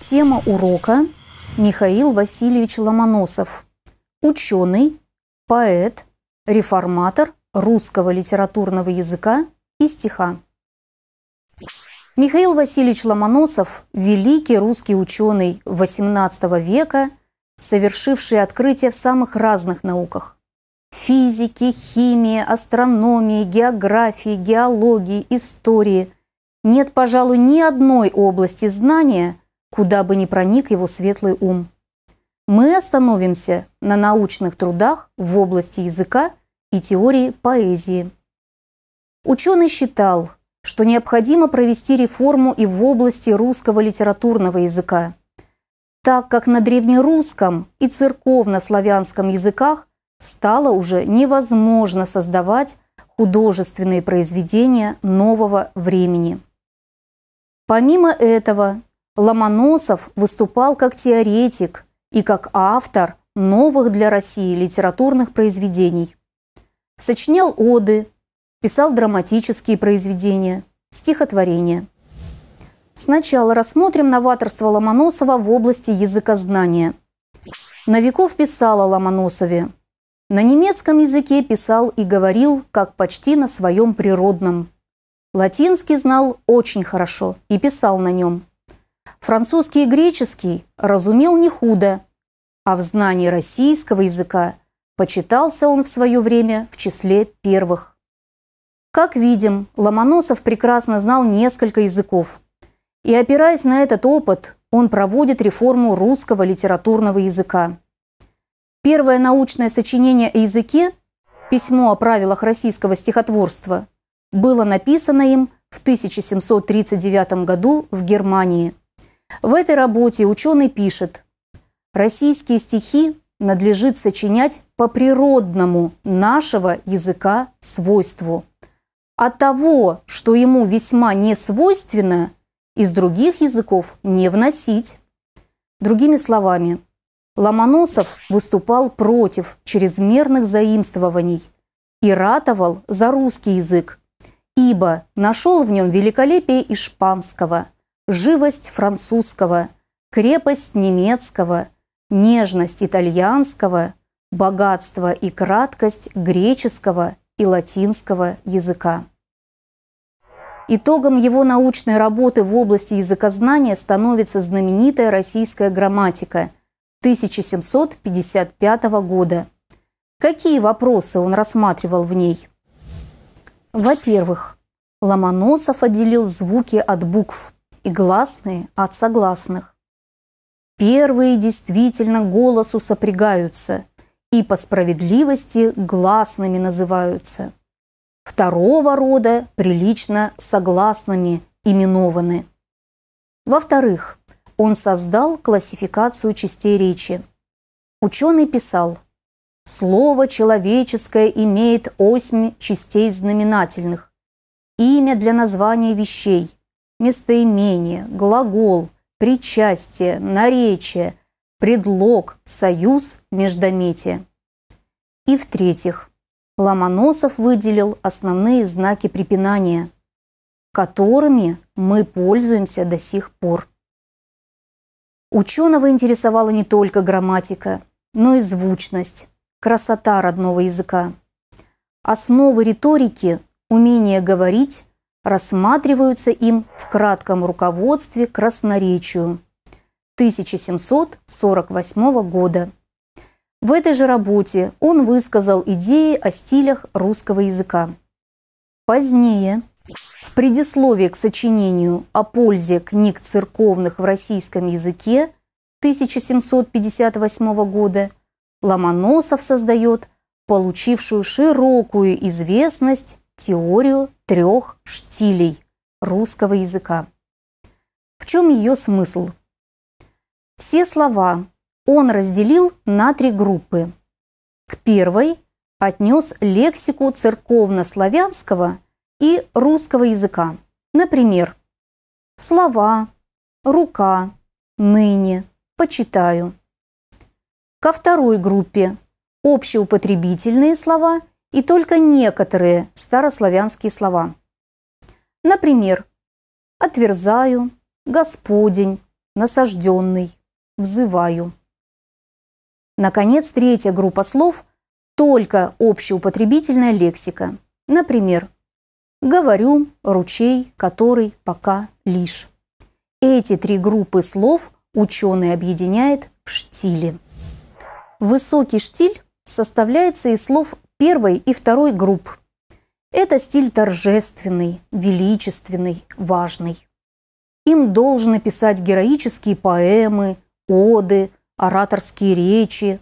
Тема урока Михаил Васильевич Ломоносов. Ученый, поэт, реформатор русского литературного языка и стиха. Михаил Васильевич Ломоносов – великий русский ученый XVIII века, совершивший открытия в самых разных науках – физики, химии, астрономии, географии, геологии, истории. Нет, пожалуй, ни одной области знания, куда бы ни проник его светлый ум. Мы остановимся на научных трудах в области языка и теории поэзии. Ученый считал, что необходимо провести реформу и в области русского литературного языка, так как на древнерусском и церковно-славянском языках стало уже невозможно создавать художественные произведения нового времени. Помимо этого, Ломоносов выступал как теоретик и как автор новых для России литературных произведений. Сочинял оды, писал драматические произведения, стихотворения. Сначала рассмотрим новаторство Ломоносова в области языкознания. Новиков писал о Ломоносове – на немецком языке писал и говорил, как почти на своем природном. Латинский знал очень хорошо и писал на нем. Французский и греческий разумел не худо, а в знании российского языка почитался он в свое время в числе первых. Как видим, Ломоносов прекрасно знал несколько языков. И опираясь на этот опыт, он проводит реформу русского литературного языка. Первое научное сочинение о языке «Письмо о правилах российского стихотворства» было написано им в 1739 году в Германии. В этой работе ученый пишет «Российские стихи надлежит сочинять по природному нашего языка свойству. А того, что ему весьма не свойственно, из других языков не вносить. Другими словами, Ломоносов выступал против чрезмерных заимствований и ратовал за русский язык, ибо нашел в нем великолепие испанского, живость французского, крепость немецкого, нежность итальянского, богатство и краткость греческого и латинского языка. Итогом его научной работы в области языкознания становится знаменитая российская грамматика – 1755 года. Какие вопросы он рассматривал в ней? Во-первых, Ломоносов отделил звуки от букв и гласные от согласных. Первые действительно голосу сопрягаются и по справедливости гласными называются. Второго рода прилично согласными именованы. Во-вторых, он создал классификацию частей речи. Ученый писал, «Слово человеческое имеет осьми частей знаменательных, имя для названия вещей, местоимение, глагол, причастие, наречие, предлог, союз, междометие. И в-третьих, Ломоносов выделил основные знаки препинания, которыми мы пользуемся до сих пор. Ученого интересовала не только грамматика, но и звучность, красота родного языка. Основы риторики, умение говорить, рассматриваются им в кратком руководстве к красноречию 1748 года. В этой же работе он высказал идеи о стилях русского языка. Позднее в предисловии к сочинению о пользе книг церковных в российском языке 1758 года Ломоносов создает получившую широкую известность теорию трех штилей русского языка. В чем ее смысл? Все слова он разделил на три группы. К первой отнес лексику церковно-славянского – и русского языка. Например, слова, рука, ныне, почитаю. Ко второй группе – общеупотребительные слова и только некоторые старославянские слова. Например, отверзаю, господень, насажденный, взываю. Наконец, третья группа слов – только общеупотребительная лексика. Например, говорю, ручей, который пока лишь. Эти три группы слов ученый объединяет в штиле. Высокий штиль составляется из слов первой и второй групп. Это стиль торжественный, величественный, важный. Им должны писать героические поэмы, оды, ораторские речи.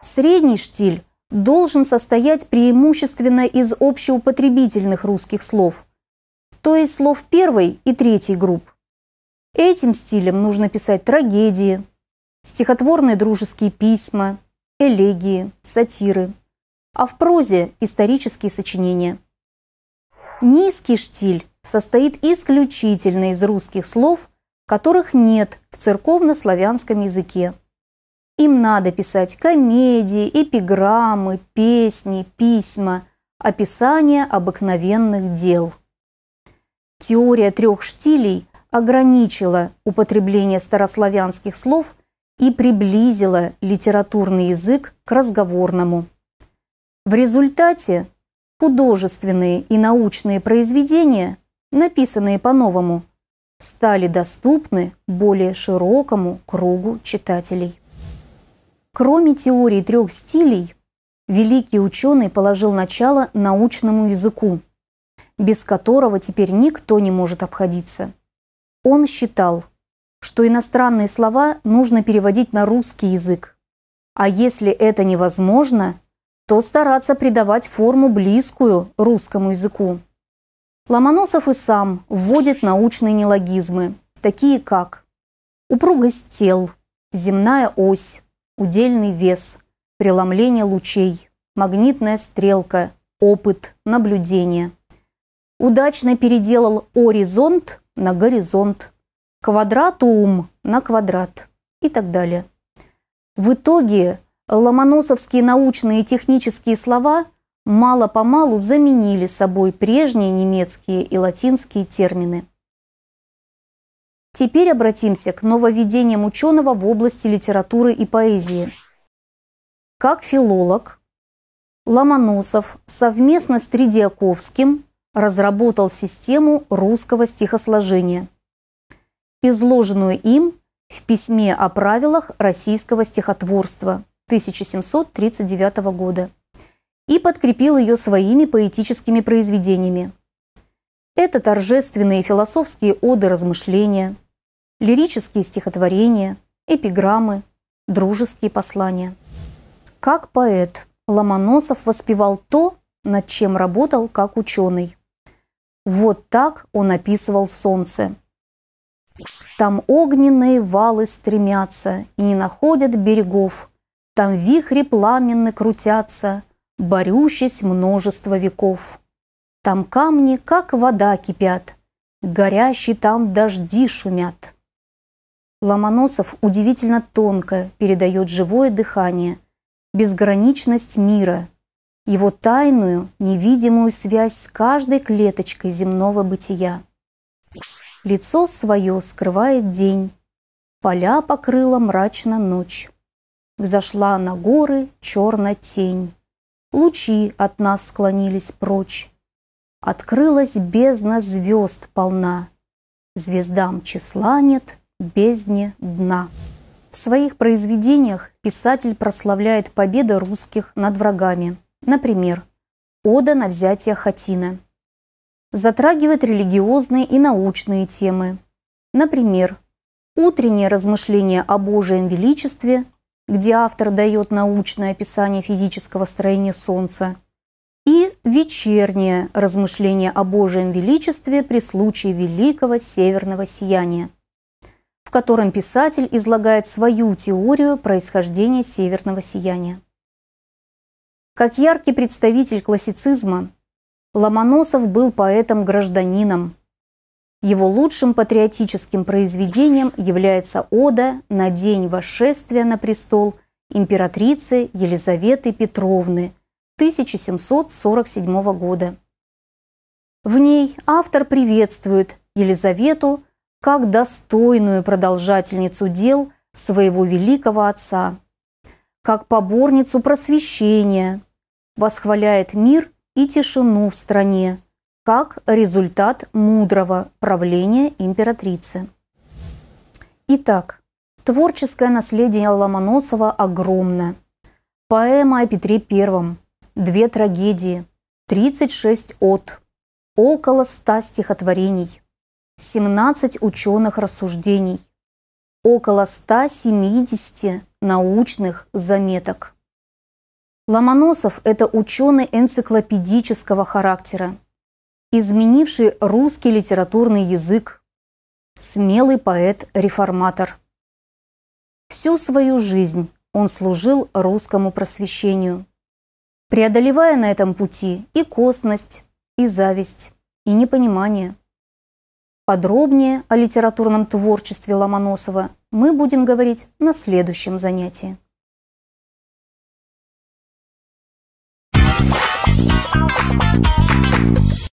Средний штиль должен состоять преимущественно из общеупотребительных русских слов, то есть слов первой и третьей групп. Этим стилем нужно писать трагедии, стихотворные дружеские письма, элегии, сатиры, а в прозе – исторические сочинения. Низкий штиль состоит исключительно из русских слов, которых нет в церковно-славянском языке. Им надо писать комедии, эпиграммы, песни, письма, описания обыкновенных дел. Теория трех штилей ограничила употребление старославянских слов и приблизила литературный язык к разговорному. В результате художественные и научные произведения, написанные по-новому, стали доступны более широкому кругу читателей. Кроме теории трех стилей, великий ученый положил начало научному языку, без которого теперь никто не может обходиться. Он считал, что иностранные слова нужно переводить на русский язык, а если это невозможно, то стараться придавать форму близкую русскому языку. Ломоносов и сам вводит научные нелогизмы, такие как упругость тел, земная ось, удельный вес, преломление лучей, магнитная стрелка, опыт, наблюдение. Удачно переделал оризонт на горизонт, ум на квадрат и так далее. В итоге ломоносовские научные и технические слова мало-помалу заменили собой прежние немецкие и латинские термины – Теперь обратимся к нововведениям ученого в области литературы и поэзии. Как филолог, Ломоносов совместно с Тридиаковским разработал систему русского стихосложения, изложенную им в письме о правилах российского стихотворства 1739 года, и подкрепил ее своими поэтическими произведениями. Это торжественные философские оды размышления – лирические стихотворения, эпиграммы, дружеские послания. Как поэт Ломоносов воспевал то, над чем работал как ученый. Вот так он описывал солнце. Там огненные валы стремятся и не находят берегов. Там вихри пламенны крутятся, борющись множество веков. Там камни, как вода, кипят, горящие там дожди шумят. Ломоносов удивительно тонко передает живое дыхание, безграничность мира, его тайную, невидимую связь с каждой клеточкой земного бытия. Лицо свое скрывает день, поля покрыла мрачно ночь. Взошла на горы черная тень, лучи от нас склонились прочь. Открылась бездна звезд полна, звездам числа нет — бездне дна. В своих произведениях писатель прославляет победы русских над врагами. Например, «Ода на взятие Хатина». Затрагивает религиозные и научные темы. Например, «Утреннее размышление о Божьем величестве», где автор дает научное описание физического строения Солнца, и «Вечернее размышление о Божьем величестве при случае великого северного сияния» котором писатель излагает свою теорию происхождения северного сияния. Как яркий представитель классицизма, Ломоносов был поэтом-гражданином. Его лучшим патриотическим произведением является ода на день восшествия на престол императрицы Елизаветы Петровны 1747 года. В ней автор приветствует Елизавету – как достойную продолжательницу дел своего великого отца, как поборницу просвещения, восхваляет мир и тишину в стране, как результат мудрого правления императрицы. Итак, творческое наследие Ломоносова огромно. Поэма о Петре I, две трагедии, 36 от, около 100 стихотворений, 17 ученых рассуждений, около 170 научных заметок. Ломоносов – это ученый энциклопедического характера, изменивший русский литературный язык, смелый поэт-реформатор. Всю свою жизнь он служил русскому просвещению, преодолевая на этом пути и косность, и зависть, и непонимание – Подробнее о литературном творчестве Ломоносова мы будем говорить на следующем занятии.